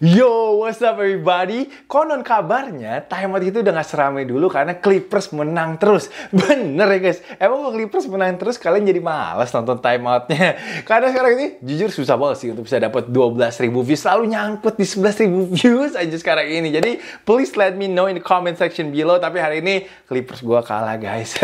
Yo, what's up everybody? Konon kabarnya timeout itu udah gak seramai dulu karena Clippers menang terus. Bener ya guys, emang kalau Clippers menang terus kalian jadi males nonton timeoutnya. Karena sekarang ini jujur susah banget sih untuk bisa dapat 12.000 views. Selalu nyangkut di 11.000 views aja sekarang ini. Jadi please let me know in the comment section below. Tapi hari ini Clippers gue kalah guys.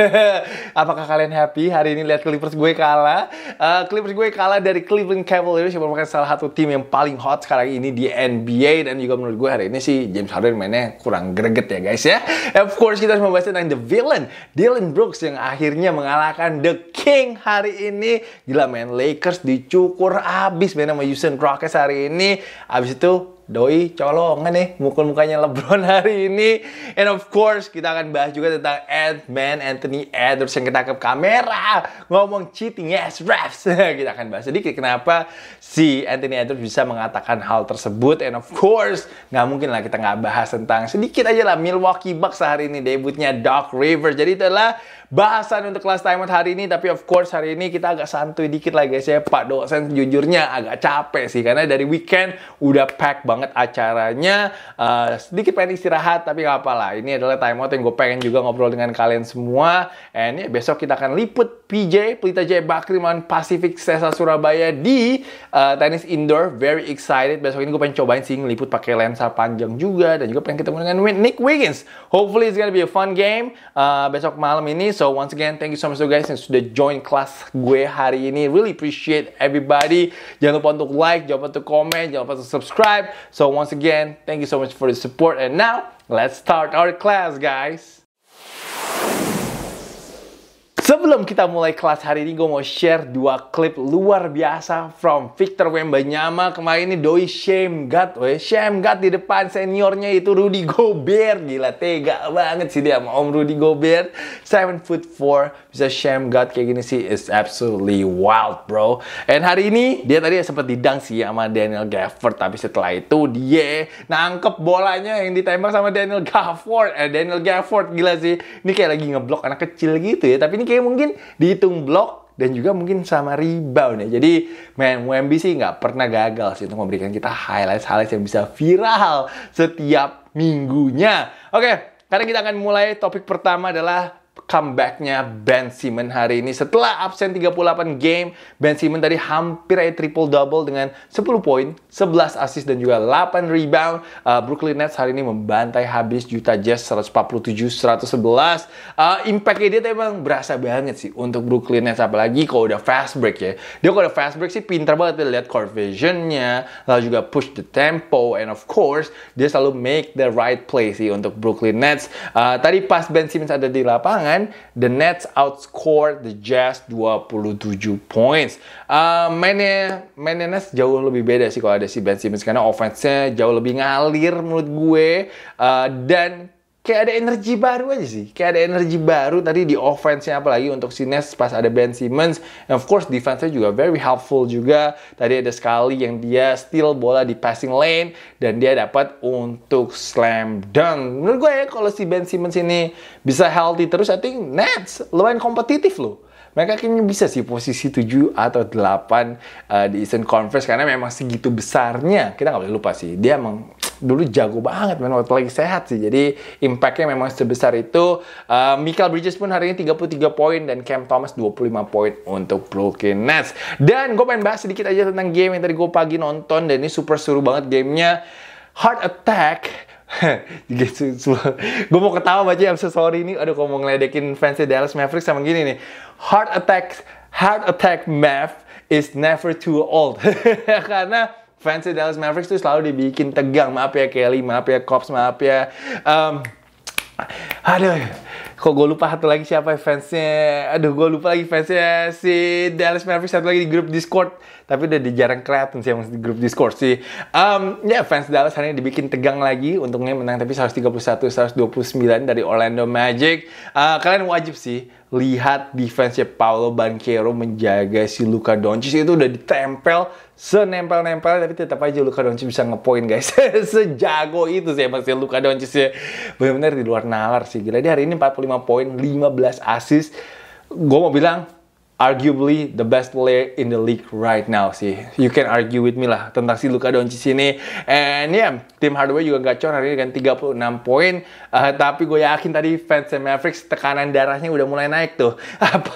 Apakah kalian happy hari ini lihat Clippers gue kalah? Uh, Clippers gue kalah dari Cleveland Cavaliers yang merupakan salah satu tim yang paling hot sekarang ini di NBA. NBA dan juga menurut gue hari ini sih James Harden mainnya kurang greget ya guys ya. Of course kita harus membahas tentang the villain Dylan Brooks yang akhirnya mengalahkan The King hari ini. Gila main Lakers dicukur abis main sama Houston Rockets hari ini. Abis itu Doi colongan nih, mukul-mukanya LeBron hari ini. And of course, kita akan bahas juga tentang Ant-Man Anthony Edwards yang ketangkep kamera. Ngomong cheating, yes, refs. kita akan bahas sedikit kenapa si Anthony Edwards bisa mengatakan hal tersebut. And of course, nggak mungkin lah kita nggak bahas tentang sedikit aja lah Milwaukee Bucks hari ini debutnya Doc Rivers. Jadi itulah bahasan untuk kelas time hari ini. Tapi of course hari ini kita agak santuy dikit lah guys ya. Pak dosen jujurnya agak capek sih karena dari weekend udah pack banget acaranya. Uh, sedikit pengen istirahat tapi nggak apalah. Ini adalah time yang gue pengen juga ngobrol dengan kalian semua. And ya, besok kita akan liput PJ Pelita Jaya Bakri Man Pacific Sesa Surabaya di uh, eh, tenis indoor. Very excited. Besok ini gue pengen cobain sih ngeliput pakai lensa panjang juga dan juga pengen ketemu dengan Nick Wiggins. Hopefully it's gonna be a fun game. Uh, besok malam ini So once again, thank you so much guys yang sudah join kelas gue hari ini. Really appreciate everybody. Jangan lupa untuk like, jangan lupa untuk comment, jangan lupa untuk subscribe. So once again, thank you so much for the support. And now, let's start our class, guys. Sebelum kita mulai kelas hari ini, gue mau share dua klip luar biasa from Victor Wembanyama. Kemarin ini doi shame God, we. Shame God di depan seniornya itu Rudy Gobert. Gila, tega banget sih dia sama Om Rudy Gobert. 7 foot 4, bisa shame God kayak gini sih. is absolutely wild, bro. And hari ini, dia tadi sempat didang sih sama Daniel Gafford. Tapi setelah itu, dia nangkep bolanya yang ditembak sama Daniel Gafford. Eh, Daniel Gafford, gila sih. Ini kayak lagi ngeblok anak kecil gitu ya. Tapi ini kayak mungkin dihitung blok dan juga mungkin sama rebound ya. Jadi main UMB sih nggak pernah gagal sih untuk memberikan kita highlight highlight yang bisa viral setiap minggunya. Oke, okay, sekarang kita akan mulai topik pertama adalah comebacknya Ben Simmons hari ini. Setelah absen 38 game, Ben Simmons tadi hampir aja triple-double dengan 10 poin, 11 asis dan juga 8 rebound. Uh, Brooklyn Nets hari ini membantai habis Juta Jazz 147-111. Uh, Impact-nya dia emang berasa banget sih untuk Brooklyn Nets, apalagi kalau udah fast break ya. Dia kalau udah fast break sih pinter banget dia lihat core vision-nya, lalu juga push the tempo, and of course, dia selalu make the right play sih untuk Brooklyn Nets. Uh, tadi pas Ben Simmons ada di lapangan, kemenangan, the Nets outscored the Jazz 27 points. Uh, mainnya, mainnya Nets jauh lebih beda sih kalau ada si Ben Simmons karena offense-nya jauh lebih ngalir menurut gue uh, dan kayak ada energi baru aja sih. Kayak ada energi baru tadi di offense-nya apalagi untuk si Nets pas ada Ben Simmons. And of course defense-nya juga very helpful juga. Tadi ada sekali yang dia steal bola di passing lane dan dia dapat untuk slam dunk. Menurut gue ya kalau si Ben Simmons ini bisa healthy terus I think Nets lumayan kompetitif loh mereka kayaknya bisa sih posisi 7 atau 8 uh, eh, di Eastern Conference karena memang segitu besarnya kita nggak boleh lupa sih dia emang dulu jago banget men waktu lagi sehat sih. Jadi impactnya memang sebesar itu. Uh, Michael Bridges pun hari ini 33 poin dan Cam Thomas 25 poin untuk Brooklyn Nets. Dan gue pengen bahas sedikit aja tentang game yang tadi gue pagi nonton dan ini super seru banget gamenya. Heart Attack gue mau ketawa baca ya, I'm so sorry ini aduh kalau mau ngeledekin fansnya Dallas Mavericks sama gini nih heart attack heart attack math is never too old karena fans Dallas Mavericks tuh selalu dibikin tegang. Maaf ya Kelly, maaf ya Cops, maaf ya. Um, aduh, kok gue lupa satu lagi siapa ya, fansnya aduh gue lupa lagi fansnya si Dallas Mavericks satu lagi di grup Discord tapi udah jarang kelihatan sih di grup Discord sih um, ya yeah, fans Dallas hari ini dibikin tegang lagi untungnya menang tapi 131 129 dari Orlando Magic uh, kalian wajib sih lihat defense Paolo Banquero menjaga si Luka Doncic itu udah ditempel senempel-nempel tapi tetap aja Luka Doncic bisa ngepoin guys sejago itu sih emang si Luka Doncic ya benar-benar di luar nalar sih gila dia hari ini 40 25 poin, 15 assist. Gue mau bilang, arguably the best player in the league right now sih. You can argue with me lah tentang si Luka Doncic ini. And yeah, Tim Hardaway juga gacor hari ini dengan 36 poin. Uh, tapi gue yakin tadi fans Mavericks tekanan darahnya udah mulai naik tuh. Ap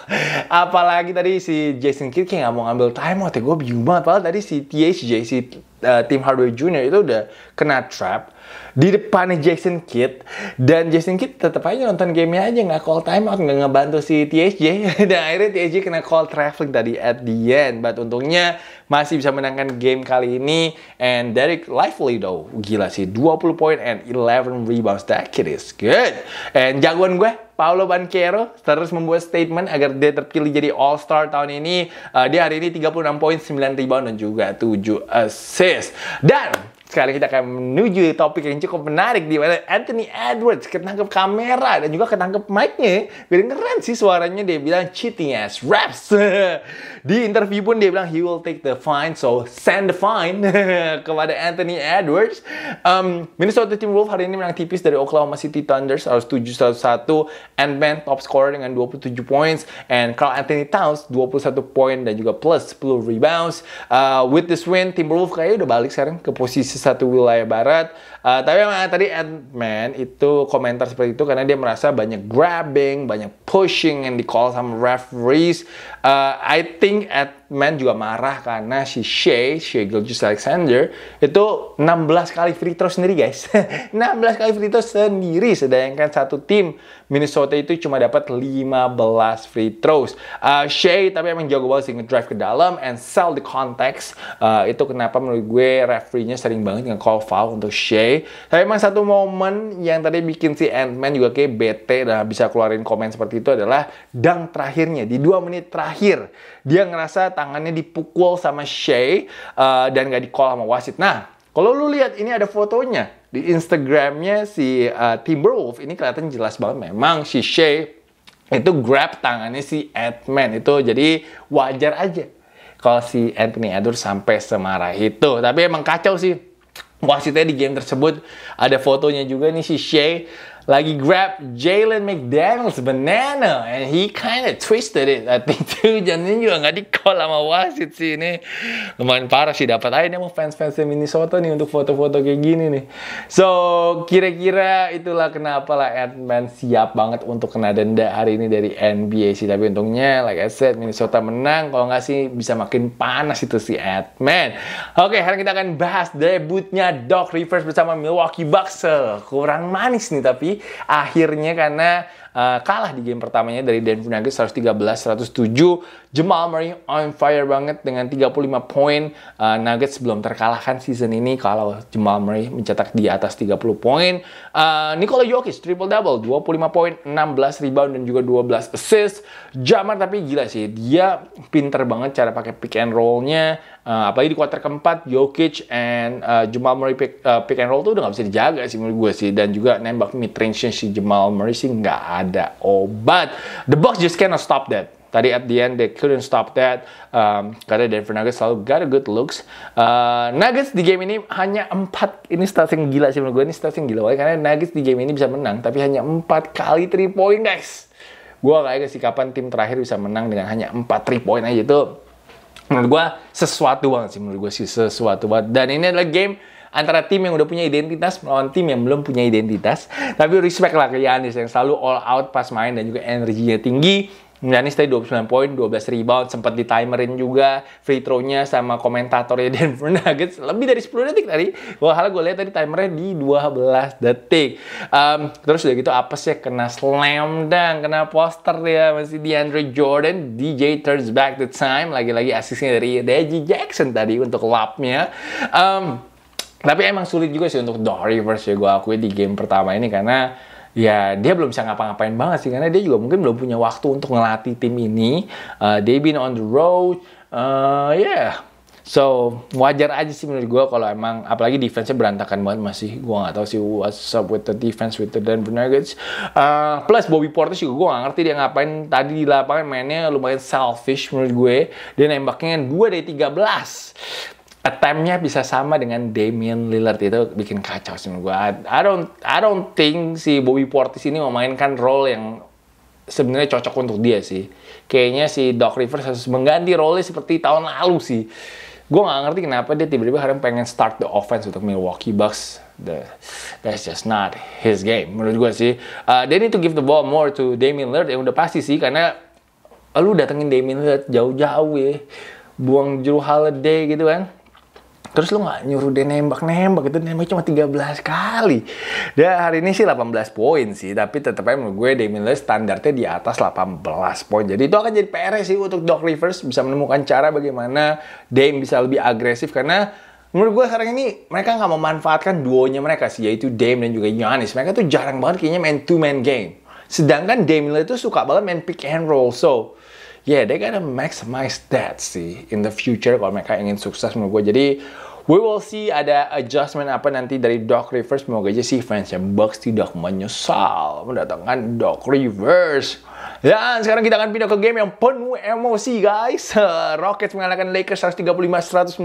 apalagi tadi si Jason Kidd kayak nggak mau ngambil time out ya. Gue bingung banget. Padahal tadi si THJ, si uh, Tim Hardaway junior itu udah kena trap di depannya Jason Kidd dan Jason Kidd tetap aja nonton gamenya aja nggak call out nggak ngebantu si THJ dan akhirnya THJ kena call traveling tadi at the end but untungnya masih bisa menangkan game kali ini and Derek Lively though gila sih 20 point and 11 rebounds that kid is good and jagoan gue Paolo Banquero terus membuat statement agar dia terpilih jadi All-Star tahun ini. Uh, dia hari ini 36 poin, 9 rebound, dan juga 7 assist. Dan sekarang kita akan menuju topik yang cukup menarik di mana Anthony Edwards ketangkep kamera dan juga ketangkep mic-nya. Kedengeran sih suaranya dia bilang cheating as raps. di interview pun dia bilang he will take the fine so send the fine kepada Anthony Edwards. Um, Minnesota Timberwolves hari ini menang tipis dari Oklahoma City Thunder 107-101. Ant-Man top scorer dengan 27 points and Carl Anthony Towns 21 point dan juga plus 10 rebounds. Uh, with this win Timberwolves kayaknya udah balik sekarang ke posisi satu wilayah barat. Uh, tapi emang tadi Ant-Man itu komentar seperti itu karena dia merasa banyak grabbing, banyak pushing yang di call sama referees. Uh, eh, I think Ant-Man juga marah karena si Shay, Shay Gilgis Alexander, itu 16 kali free throw sendiri guys. 16 kali free throw sendiri, sedangkan satu tim Minnesota itu cuma dapat 15 free throws. Uh, Shea tapi emang jago banget sih drive ke dalam and sell the context. Uh, itu kenapa menurut gue referee-nya sering banget nge-call foul untuk Shea. Tapi emang satu momen yang tadi bikin si Ant-Man juga kayak bete dan bisa keluarin komen seperti itu adalah dang terakhirnya. Di dua menit terakhir, dia ngerasa tangannya dipukul sama Shea uh, dan gak di-call sama wasit. Nah, kalau lu lihat ini ada fotonya, di Instagramnya si uh, eh, Timberwolf ini kelihatan jelas banget memang si Shay itu grab tangannya si Edman itu jadi wajar aja kalau si Anthony Edwards sampai semarah itu tapi emang kacau sih wasitnya di game tersebut ada fotonya juga nih si Shay lagi grab Jalen McDaniels banana and he kind of twisted it I think tuh jadinya juga nggak di call sama wasit sih ini lumayan parah sih dapat aja mau fans-fans Minnesota nih untuk foto-foto kayak gini nih so kira-kira itulah kenapa lah ant siap banget untuk kena denda hari ini dari NBA sih tapi untungnya like I said Minnesota menang kalau nggak sih bisa makin panas itu si ant oke okay, hari kita akan bahas debutnya Doc Rivers bersama Milwaukee Bucks eh, kurang manis nih tapi akhirnya karena uh, kalah di game pertamanya dari Denver Nuggets 113-107 Jamal Murray on fire banget dengan 35 poin. Uh, Nuggets belum terkalahkan season ini kalau Jamal Murray mencetak di atas 30 poin. Uh, Nikola Jokic triple double 25 poin, 16 rebound dan juga 12 assist. Jamar tapi gila sih, dia pinter banget cara pakai pick and roll-nya. Uh, apalagi di kuarter keempat Jokic and uh, Jamal Murray pick, uh, pick and roll tuh udah gak bisa dijaga sih menurut gue sih dan juga nembak mid range si Jamal Murray sih gak ada obat. The box just cannot stop that Tadi at the end they couldn't stop that um, karena Denver Nuggets selalu got a good looks. Uh, Nuggets di game ini hanya 4 ini starting gila sih menurut gue ini starting gila karena Nuggets di game ini bisa menang tapi hanya 4 kali 3 point guys. Gue gak kayak sih kapan tim terakhir bisa menang dengan hanya 4 3 point aja itu menurut gue sesuatu banget sih menurut gue sih sesuatu banget dan ini adalah game antara tim yang udah punya identitas melawan tim yang belum punya identitas. Tapi respect lah ke Yanis yang selalu all out pas main dan juga energinya tinggi. Giannis tadi 29 poin, 12 rebound, sempat di timerin juga free throw-nya sama komentatornya Denver Nuggets lebih dari 10 detik tadi. Wah, hal gue lihat tadi timernya di 12 detik. Um, terus udah gitu apa ya, sih kena slam dunk, kena poster ya masih di Andre Jordan, DJ turns back the time lagi-lagi asisnya dari Reggie Jackson tadi untuk lapnya. Um, tapi emang sulit juga sih untuk Dory versi ya gue akui di game pertama ini karena ya dia belum bisa ngapa-ngapain banget sih karena dia juga mungkin belum punya waktu untuk ngelatih tim ini. Uh, they been on the road, uh, yeah. So wajar aja sih menurut gue kalau emang apalagi defense-nya berantakan banget masih gue nggak tahu sih what's up with the defense with the Denver Nuggets. Uh, plus Bobby Portis juga gue nggak ngerti dia ngapain tadi di lapangan mainnya lumayan selfish menurut gue. Dia nembaknya 2 dari 13 attempt-nya bisa sama dengan Damian Lillard itu bikin kacau sih gue. I don't I don't think si Bobby Portis ini memainkan role yang sebenarnya cocok untuk dia sih. Kayaknya si Doc Rivers harus mengganti role seperti tahun lalu sih. Gue nggak ngerti kenapa dia tiba-tiba harus pengen start the offense untuk Milwaukee Bucks. The, that's just not his game menurut gue sih. Uh, they need to give the ball more to Damian Lillard yang udah pasti sih karena lu datengin Damian Lillard jauh-jauh ya buang Drew Holiday gitu kan Terus lu gak nyuruh dia nembak-nembak itu nembak cuma 13 kali. Dia hari ini sih 18 poin sih, tapi tetap aja menurut gue Damian Lillard standarnya di atas 18 poin. Jadi itu akan jadi PR sih untuk Doc Rivers bisa menemukan cara bagaimana Dame bisa lebih agresif karena menurut gue sekarang ini mereka nggak memanfaatkan duonya mereka sih yaitu Dame dan juga Giannis. Mereka tuh jarang banget kayaknya main two man game. Sedangkan Dame Lillard tuh suka banget main pick and roll. So yeah, they gotta maximize that sih in the future kalau mereka ingin sukses menurut gue. Jadi We will see ada adjustment apa nanti dari Doc Rivers. Semoga aja sih fansnya Bucks tidak menyesal mendatangkan Doc Rivers. Dan sekarang kita akan pindah ke game yang penuh emosi guys. Rockets mengalahkan Lakers 135-119.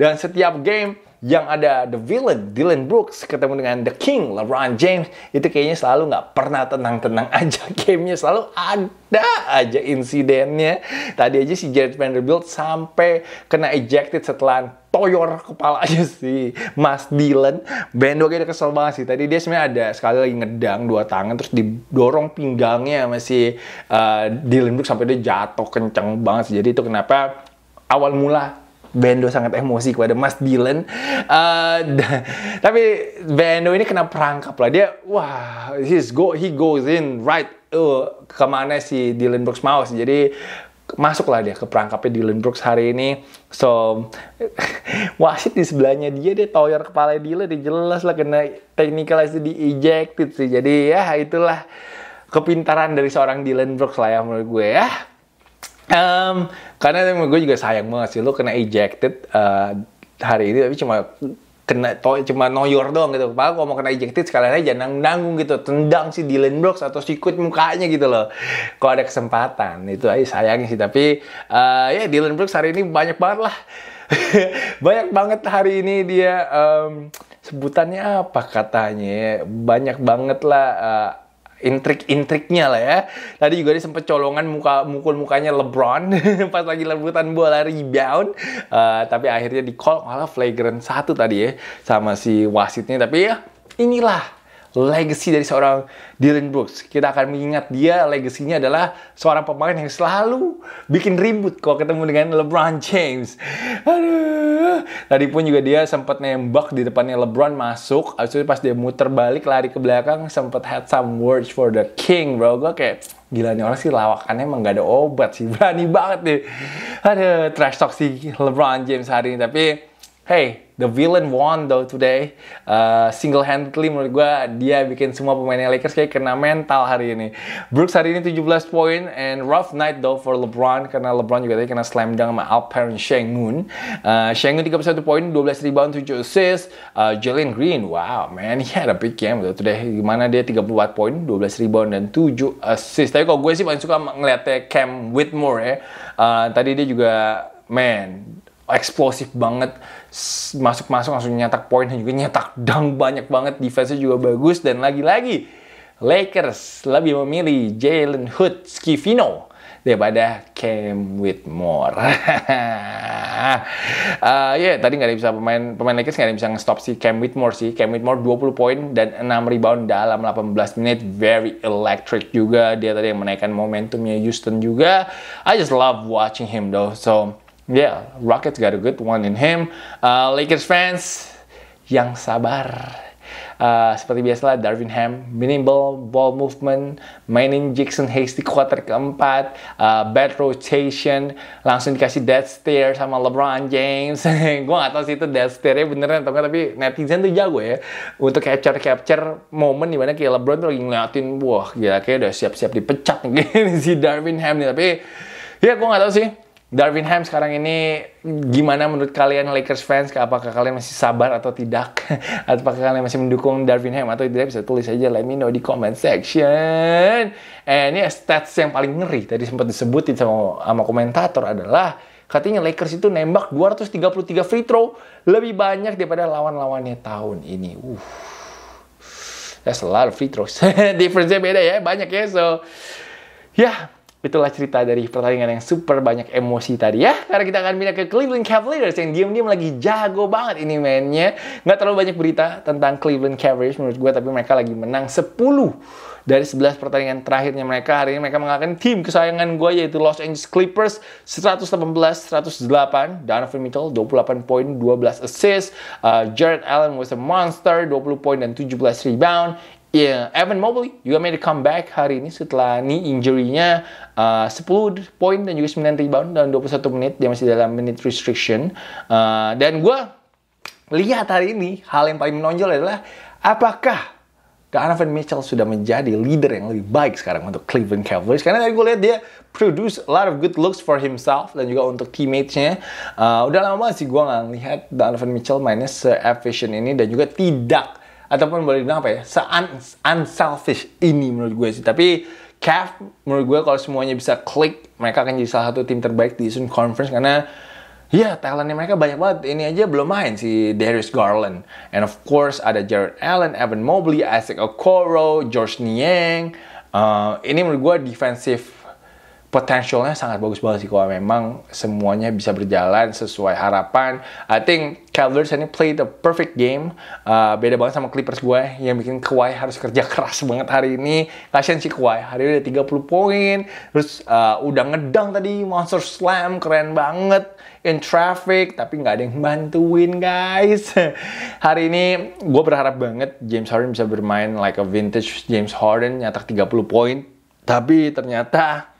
Dan setiap game yang ada The Villain, Dylan Brooks, ketemu dengan The King, LeBron James, itu kayaknya selalu nggak pernah tenang-tenang aja. Gamenya selalu ada aja insidennya. Tadi aja si Jared Vanderbilt sampai kena ejected setelah toyor kepala aja sih Mas Dylan. Bendo kayaknya kesel banget sih. Tadi dia sebenarnya ada sekali lagi ngedang dua tangan terus didorong pinggangnya sama si uh, Dylan Brooks sampai dia jatuh kenceng banget sih. Jadi itu kenapa awal mula Bendo sangat emosi kepada Mas Dylan. Uh, tapi Bendo ini kena perangkap lah. Dia, wah, he's go, he goes in right uh, kemana si Dylan Brooks mau. Jadi masuklah dia ke perangkapnya Dylan Brooks hari ini. So, wasit di sebelahnya dia, dia toyor kepala Dylan, dia jelas lah kena technical itu di ejected sih. Jadi ya itulah kepintaran dari seorang Dylan Brooks lah ya menurut gue ya. Um, karena gue juga sayang banget sih lo kena ejected uh, hari ini tapi cuma kena to, cuma noyor doang gitu. Padahal kalau mau kena ejected sekalian aja nang nanggung gitu, tendang si Dylan Brooks atau sikut mukanya gitu loh. Kalau ada kesempatan itu aja sayang sih tapi uh, ya Dylan Brooks hari ini banyak banget lah. banyak banget hari ini dia um, sebutannya apa katanya ya? banyak banget lah eh, intrik-intriknya lah ya. Tadi juga dia sempat colongan muka mukul mukanya LeBron pas lagi lembutan bola rebound. Uh, tapi akhirnya di call malah flagrant satu tadi ya sama si wasitnya. Tapi ya inilah legacy dari seorang Dylan Brooks. Kita akan mengingat dia legasinya adalah seorang pemain yang selalu bikin ribut kalau ketemu dengan LeBron James. Aduh. Tadi pun juga dia sempat nembak di depannya LeBron masuk. Abis itu pas dia muter balik lari ke belakang sempat had some words for the king bro. Gue kayak gila nih orang sih lawakannya emang gak ada obat sih. Berani banget deh. Ada trash talk si LeBron James hari ini. Tapi hey, the villain won though today. Uh, single handedly menurut gue dia bikin semua pemainnya Lakers kayak kena mental hari ini. Brooks hari ini 17 poin and rough night though for LeBron karena LeBron juga tadi kena slam dunk sama Alperen Shengun. Uh, Shengun 31 poin, 12 rebound, 7 assist. Uh, Jalen Green, wow man, he had a big game though today. Gimana dia 34 poin, 12 rebound dan 7 assist. Tapi kalau gue sih paling suka ngeliatnya Cam Whitmore ya. Uh, tadi dia juga man eksplosif banget masuk-masuk langsung nyetak poin dan juga nyetak dang banyak banget defense juga bagus dan lagi-lagi Lakers lebih memilih Jalen Hood Skivino daripada Cam Whitmore. uh, ya yeah, tadi nggak ada bisa pemain pemain Lakers nggak ada bisa ngestop si Cam Whitmore sih. Cam Whitmore 20 poin dan 6 rebound dalam 18 menit. Very electric juga. Dia tadi yang menaikkan momentumnya Houston juga. I just love watching him though. So Yeah, Rockets got a good one in him. Uh, Lakers fans yang sabar. Uh, seperti biasalah Darwin Ham, minimal ball movement, mainin Jackson Hasty di quarter keempat, uh, bad rotation, langsung dikasih dead stare sama LeBron James. gue gak tau sih itu dead stare beneran atau enggak, tapi netizen tuh jago ya. Untuk capture-capture momen dimana kayak LeBron tuh lagi ngeliatin, wah gila kayak udah siap-siap dipecat nih si Darwin Ham nih. Tapi ya gue gak tau sih, Darvin Ham sekarang ini gimana menurut kalian Lakers fans? Apakah kalian masih sabar atau tidak? Apakah kalian masih mendukung Darvin Ham atau tidak? Bisa tulis aja let me know di comment section. And ya yeah, stats yang paling ngeri tadi sempat disebutin sama, sama komentator adalah katanya Lakers itu nembak 233 free throw lebih banyak daripada lawan-lawannya tahun ini. Uh, that's a lot of free throws. difference beda ya, banyak ya. So, ya Itulah cerita dari pertandingan yang super banyak emosi tadi ya. Karena kita akan pindah ke Cleveland Cavaliers yang diam-diam lagi jago banget ini mainnya. Nggak terlalu banyak berita tentang Cleveland Cavaliers menurut gue, tapi mereka lagi menang 10 dari 11 pertandingan terakhirnya mereka. Hari ini mereka mengalahkan tim kesayangan gue yaitu Los Angeles Clippers 118-108. Donovan Mitchell 28 poin, 12 assist. Uh, Jared Allen was a monster, 20 poin dan 17 rebound. Yeah, Evan Mobley juga made a comeback hari ini setelah ini injury-nya uh, 10 poin dan juga 9 rebound dalam 21 menit. Dia masih dalam minute restriction. Uh, dan gue lihat hari ini hal yang paling menonjol adalah apakah Donovan Mitchell sudah menjadi leader yang lebih baik sekarang untuk Cleveland Cavaliers karena tadi gue lihat dia produce a lot of good looks for himself dan juga untuk teammates-nya uh, udah lama banget sih gue gak lihat Donovan Mitchell mainnya se-efficient ini dan juga tidak ataupun boleh dibilang apa ya se -un unselfish ini menurut gue sih tapi Cavs menurut gue kalau semuanya bisa klik mereka akan jadi salah satu tim terbaik di Eastern Conference karena Ya, talentnya mereka banyak banget. Ini aja belum main si Darius Garland. And of course ada Jared Allen, Evan Mobley, Isaac Okoro, George Niang. Uh, ini menurut gue defensive potensialnya sangat bagus banget sih kalau memang semuanya bisa berjalan sesuai harapan. I think Cavaliers ini play the perfect game. Uh, beda banget sama Clippers gue yang bikin Kawhi harus kerja keras banget hari ini. Kasian si Kawhi, hari ini udah 30 poin, terus uh, udah ngedang tadi monster slam keren banget in traffic tapi nggak ada yang bantuin guys. hari ini gue berharap banget James Harden bisa bermain like a vintage James Harden nyetak 30 poin tapi ternyata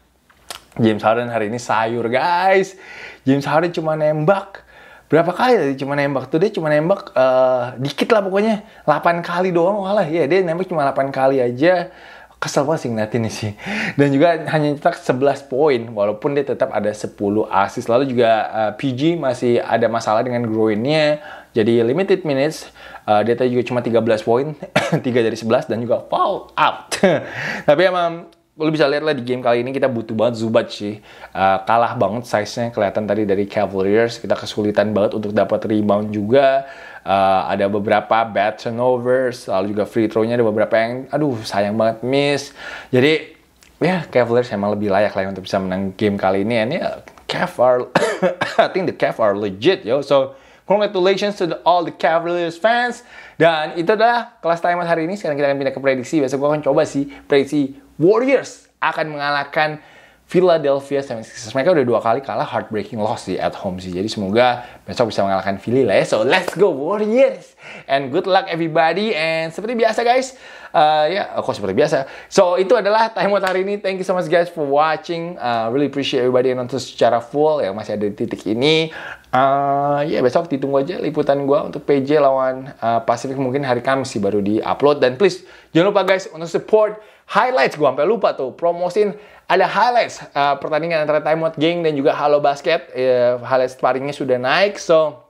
James Harden hari ini sayur guys. James Harden cuma nembak berapa kali tadi cuma nembak tuh dia cuma nembak uh, dikit lah pokoknya 8 kali doang malah ya dia nembak cuma 8 kali aja kesel banget sih ngeliatin ini sih dan juga hanya cetak 11 poin walaupun dia tetap ada 10 asis lalu juga uh, eh, PG masih ada masalah dengan groinnya jadi limited minutes uh, dia tadi juga cuma 13 poin 3 dari 11 dan juga foul out tapi emang lo bisa lihat lah di game kali ini kita butuh banget Zubat sih. Uh, kalah banget size-nya kelihatan tadi dari Cavaliers. Kita kesulitan banget untuk dapat rebound juga. Uh, ada beberapa bad turnovers, lalu juga free throw-nya ada beberapa yang aduh sayang banget miss. Jadi ya yeah, Cavaliers emang lebih layak lah ya untuk bisa menang game kali ini. And yeah, Cav are I think the Cav are legit yo. So congratulations to the, all the Cavaliers fans. Dan itu adalah kelas timeout hari ini. Sekarang kita akan pindah ke prediksi. Besok gue akan coba sih prediksi Warriors akan mengalahkan Philadelphia 76ers. Mereka udah dua kali kalah heartbreaking loss di at home sih. Jadi semoga besok bisa mengalahkan Philly lah ya. So let's go Warriors. And good luck everybody. And seperti biasa guys, uh, ya yeah, aku seperti biasa. So itu adalah time out hari ini. Thank you so much guys for watching. Uh, really appreciate everybody yang nonton secara full yang masih ada di titik ini. Uh, ya yeah, besok ditunggu aja liputan gue untuk PJ lawan uh, Pacific mungkin hari Kamis sih baru di upload dan please jangan lupa guys untuk support highlights gue sampai lupa tuh promosin ada highlights uh, pertandingan antara Time Out Gang dan juga Halo Basket uh, highlights sparringnya sudah naik so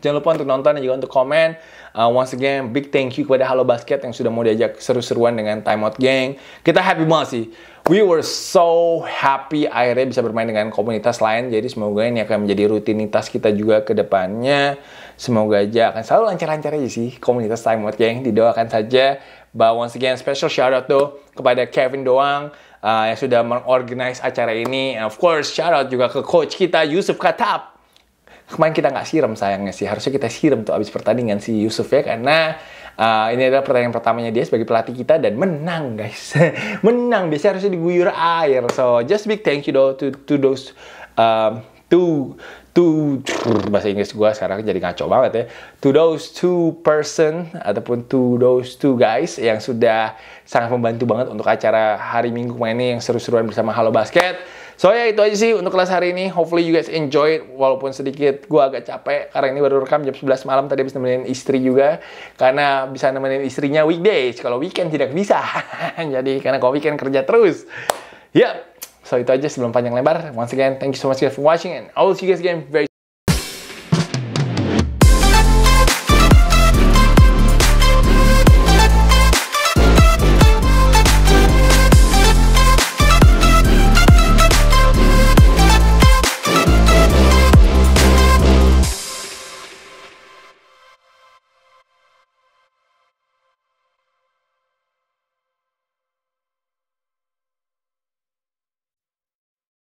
Jangan lupa untuk nonton dan juga untuk komen. Uh, once again, big thank you kepada Halo Basket yang sudah mau diajak seru-seruan dengan Time Out Gang. Kita happy banget sih. We were so happy akhirnya bisa bermain dengan komunitas lain. Jadi semoga ini akan menjadi rutinitas kita juga ke depannya. Semoga aja akan selalu lancar-lancar aja sih komunitas Time Out Gang. Didoakan saja. But once again, special shout out tuh kepada Kevin Doang uh, yang sudah mengorganize acara ini. And of course, shout out juga ke coach kita Yusuf Katap kemarin kita nggak siram sayangnya sih harusnya kita siram tuh abis pertandingan si Yusuf ya karena uh, ini adalah pertanyaan pertamanya dia sebagai pelatih kita dan menang guys menang biasanya harusnya diguyur air so just big thank you though to, to those um, to to bahasa Inggris gue sekarang jadi ngaco banget ya to those two person ataupun to those two guys yang sudah sangat membantu banget untuk acara hari Minggu kemarin ini yang seru-seruan bersama Halo Basket So ya yeah, itu aja sih untuk kelas hari ini. Hopefully you guys enjoy it. Walaupun sedikit gue agak capek karena ini baru rekam jam 11 malam. Tadi habis nemenin istri juga. Karena bisa nemenin istrinya weekdays. Kalau weekend tidak bisa. Jadi karena kalau weekend kerja terus. Ya. Yeah. So itu aja sebelum panjang lebar. Once again, thank you so much guys for watching. And I will see you guys again very